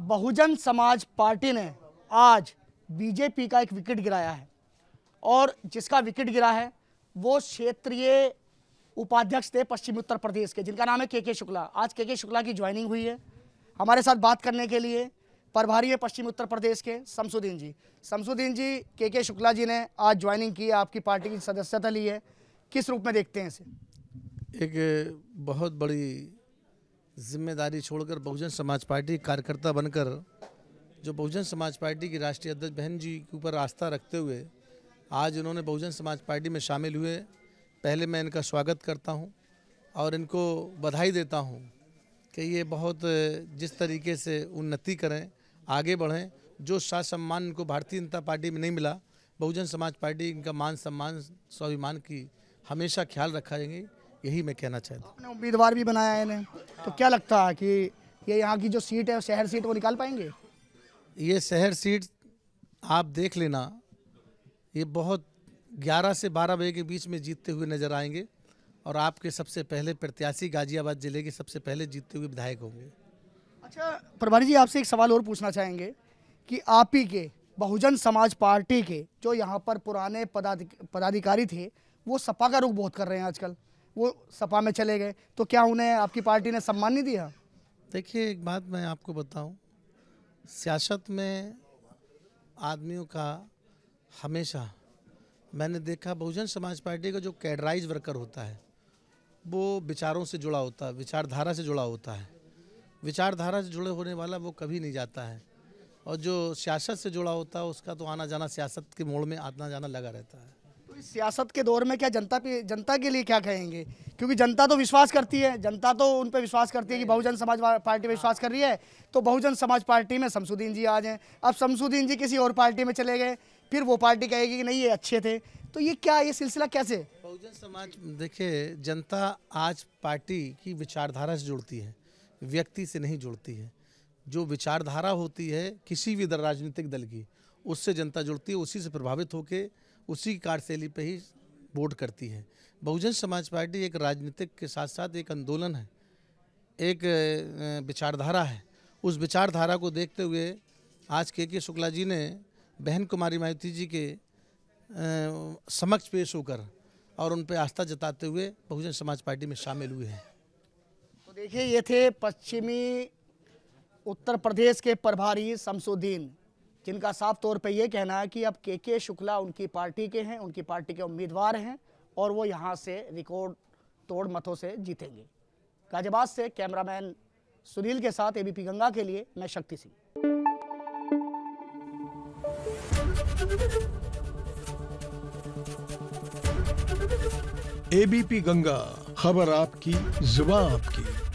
बहुजन समाज पार्टी ने आज बीजेपी का एक विकेट गिराया है और जिसका विकेट गिरा है वो क्षेत्रीय उपाध्यक्ष थे पश्चिमी उत्तर प्रदेश के जिनका नाम है के के शुक्ला आज के के शुक्ला की ज्वाइनिंग हुई है हमारे साथ बात करने के लिए प्रभारी है पश्चिमी उत्तर प्रदेश के शमसुद्दीन जी शमसुद्दीन जी के के शुक्ला जी ने आज ज्वाइनिंग की आपकी पार्टी की सदस्यता ली है किस रूप में देखते हैं इसे एक बहुत बड़ी जिम्मेदारी छोड़कर बहुजन समाज पार्टी कार्यकर्ता बनकर जो बहुजन समाज पार्टी की राष्ट्रीय अध्यक्ष बहन जी के ऊपर आस्था रखते हुए आज उन्होंने बहुजन समाज पार्टी में शामिल हुए पहले मैं इनका स्वागत करता हूं और इनको बधाई देता हूं कि ये बहुत जिस तरीके से उन्नति करें आगे बढ़ें जो सा सम्मान इनको भारतीय जनता पार्टी में नहीं मिला बहुजन समाज पार्टी इनका मान सम्मान स्वाभिमान की हमेशा ख्याल रखा जाएंगे यही मैं कहना चाहता हूँ उम्मीदवार भी बनाया है इन्हें तो क्या लगता है कि ये यहाँ की जो सीट है शहर सीट वो निकाल पाएंगे ये शहर सीट आप देख लेना ये बहुत 11 से 12 बजे के बीच में जीतते हुए नजर आएंगे और आपके सबसे पहले प्रत्याशी गाजियाबाद जिले के सबसे पहले जीतते हुए विधायक होंगे अच्छा प्रभारी जी आपसे एक सवाल और पूछना चाहेंगे कि आप ही के बहुजन समाज पार्टी के जो यहाँ पर पुराने पदाधिक, पदाधिकारी थे वो सपा का रुख बहुत कर रहे हैं आजकल वो सपा में चले गए तो क्या उन्हें आपकी पार्टी ने सम्मान नहीं दिया देखिए एक बात मैं आपको बताऊं सियासत में आदमियों का हमेशा मैंने देखा बहुजन समाज पार्टी का जो कैडराइज वर्कर होता है वो विचारों से जुड़ा होता है विचारधारा से जुड़ा होता है विचारधारा से जुड़े होने वाला वो कभी नहीं जाता है और जो सियासत से जुड़ा होता है उसका तो आना जाना सियासत के मोड़ में आना जाना लगा रहता है तो सियासत के दौर में क्या जनता पे जनता के लिए क्या कहेंगे क्योंकि जनता तो विश्वास करती है जनता तो उन पर विश्वास करती है कि बहुजन समाज पार्टी पर हाँ। विश्वास कर रही है तो बहुजन समाज पार्टी में शमसुद्दीन जी आ जाएँ अब शमसुद्दीन जी किसी और पार्टी में चले गए फिर वो पार्टी कहेगी कि नहीं ये अच्छे थे तो ये क्या ये सिलसिला कैसे बहुजन समाज देखिए जनता आज पार्टी की विचारधारा से जुड़ती है व्यक्ति से नहीं जुड़ती है जो विचारधारा होती है किसी भी राजनीतिक दल की उससे जनता जुड़ती है उसी से प्रभावित होकर उसी की कार्यशैली पर ही वोट करती है बहुजन समाज पार्टी एक राजनीतिक के साथ साथ एक आंदोलन है एक विचारधारा है उस विचारधारा को देखते हुए आज के के शुक्ला जी ने बहन कुमारी मायती जी के समक्ष पेश होकर और उन पर आस्था जताते हुए बहुजन समाज पार्टी में शामिल हुए हैं तो देखिए ये थे पश्चिमी उत्तर प्रदेश के प्रभारी शमसुद्दीन जिनका साफ तौर पे ये कहना है कि अब के के शुक्ला उनकी पार्टी के हैं उनकी पार्टी के उम्मीदवार हैं और वो यहाँ से रिकॉर्ड तोड़ मतों से जीतेंगे गाजियाबाद से कैमरामैन सुनील के साथ एबीपी गंगा के लिए मैं शक्ति सिंह एबीपी गंगा खबर आपकी जुबा आपकी